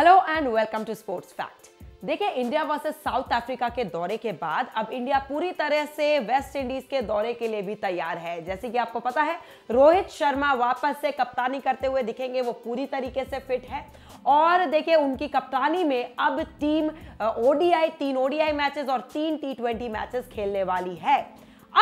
hello and welcome to sports fact देखिए India versus South Africa के दौरे के बाद अब इंडिया पूरी तरह से वेस्ट इंडीज के दौरे के लिए भी तैयार है जैसे कि आपको पता है रोहित शर्मा वापस से कप्तानी करते हुए दिखेंगे वो पूरी तरीके से फिट है और देखिए उनकी कप्तानी में अब टीम ओडीआई तीन ओडीआई मैचेस और तीन टी ट्वेंटी मैचेस खेलने वाली है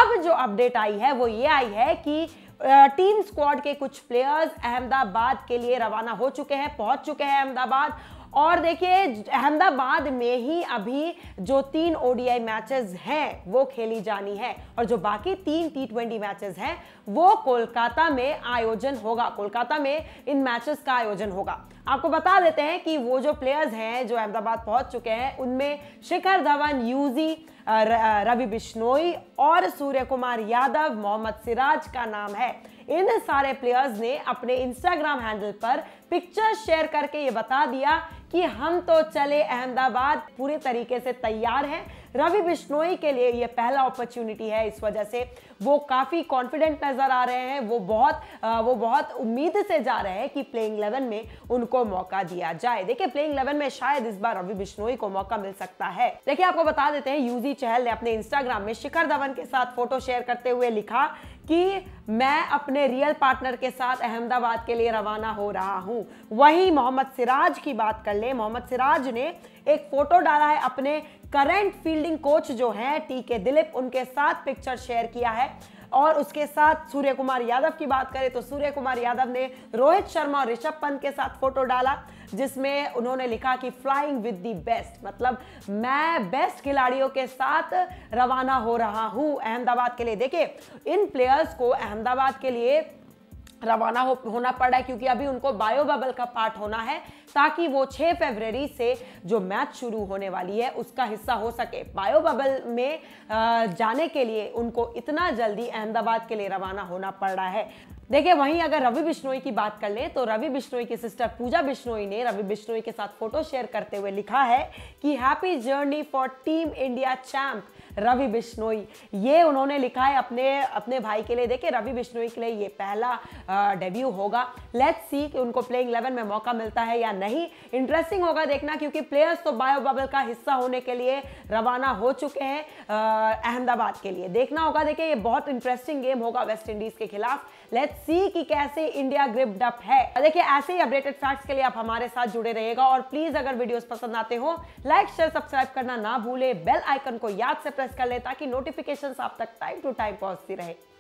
अब जो अपडेट आई है वो ये आई है कि टीम स्क्वाड के कुछ प्लेयर्स अहमदाबाद के लिए रवाना हो चुके हैं पहुंच चुके हैं अहमदाबाद और देखिए अहमदाबाद में ही अभी जो तीन ओडीआई मैचेस हैं वो खेली जानी है और जो बाकी तीन टी ट्वेंटी मैचेस हैं वो कोलकाता में आयोजन होगा कोलकाता में इन मैचेस का आयोजन होगा आपको बता देते हैं कि वो जो प्लेयर्स हैं जो अहमदाबाद पहुंच चुके हैं उनमें शिखर धवन यूजी रवि बिश्नोई और सूर्य कुमार यादव मोहम्मद सिराज का नाम है इन सारे प्लेयर्स ने अपने इंस्टाग्राम हैंडल पर पिक्चर शेयर करके ये बता दिया कि हम तो चले अहमदाबाद पूरे तरीके से तैयार हैं रवि बिश्नोई के लिए ये पहला अपॉर्चुनिटी है इस वजह से वो काफ़ी कॉन्फिडेंट नज़र आ रहे हैं वो बहुत वो बहुत उम्मीद से जा रहे हैं कि प्लेइंग इलेवन में उनको मौका दिया जाए देखिए प्लेइंग इलेवन में शायद इस बार रवि बिश्नोई को मौका मिल सकता है देखिए आपको बता देते हैं यूजी चहल ने अपने इंस्टाग्राम में शिखर धवन के साथ फोटो शेयर करते हुए लिखा कि मैं अपने रियल पार्टनर के साथ अहमदाबाद के लिए रवाना हो रहा हूँ वहीं मोहम्मद सिराज की बात कर ले मोहम्मद सिराज ने एक फोटो डाला है अपने करंट फील्डिंग कोच जो हैं टी के दिलीप उनके साथ पिक्चर शेयर किया है और उसके साथ सूर्य कुमार यादव की बात करें तो सूर्य कुमार यादव ने रोहित शर्मा और ऋषभ पंत के साथ फोटो डाला जिसमें उन्होंने लिखा कि फ्लाइंग विद दी बेस्ट मतलब मैं बेस्ट खिलाड़ियों के साथ रवाना हो रहा हूं अहमदाबाद के लिए देखिए इन प्लेयर्स को अहमदाबाद के लिए रवाना हो, होना पड़ा क्योंकि अभी उनको बायो बबल का पार्ट होना है ताकि वो 6 फरवरी से जो मैच शुरू होने वाली है उसका हिस्सा हो सके बायो बबल में जाने के लिए उनको इतना जल्दी अहमदाबाद के लिए रवाना होना पड़ रहा है देखिए वहीं अगर रवि बिश्नोई की बात कर लें तो रवि बिश्नोई की सिस्टर पूजा बिश्नोई ने रवि बिश्नोई के साथ फोटो शेयर करते हुए लिखा है कि happy journey for team India champ Ravi Bishnoi ये उन्होंने लिखा है अपने अपने भाई के लिए देखिए रवि बिश्नोई के लिए ये पहला डेब्यू होगा लेट्स सी कि उनको प्लेइंग इलेवन में मौका मिलता है या नहीं इंटरेस्टिंग होगा देखना क्योंकि प्लेयर्स तो बायो बबल का हिस्सा होने के लिए रवाना हो चुके हैं अहमदाबाद के लिए देखना होगा देखिए ये बहुत इंटरेस्टिंग गेम होगा वेस्ट इंडीज के खिलाफ लेट्स सी कि कैसे इंडिया ग्रिप्ड अप है देखिए ऐसे ही अपडेटेड फैक्ट्स के लिए आप हमारे साथ जुड़े रहेगा और प्लीज अगर वीडियोस पसंद आते हो लाइक शेयर सब्सक्राइब करना ना भूले बेल आइकन को याद से प्रेस प्रेस कर लें ताकि नोटिफिकेशन आप तक टाइम टू टाइम पहुंचती रहे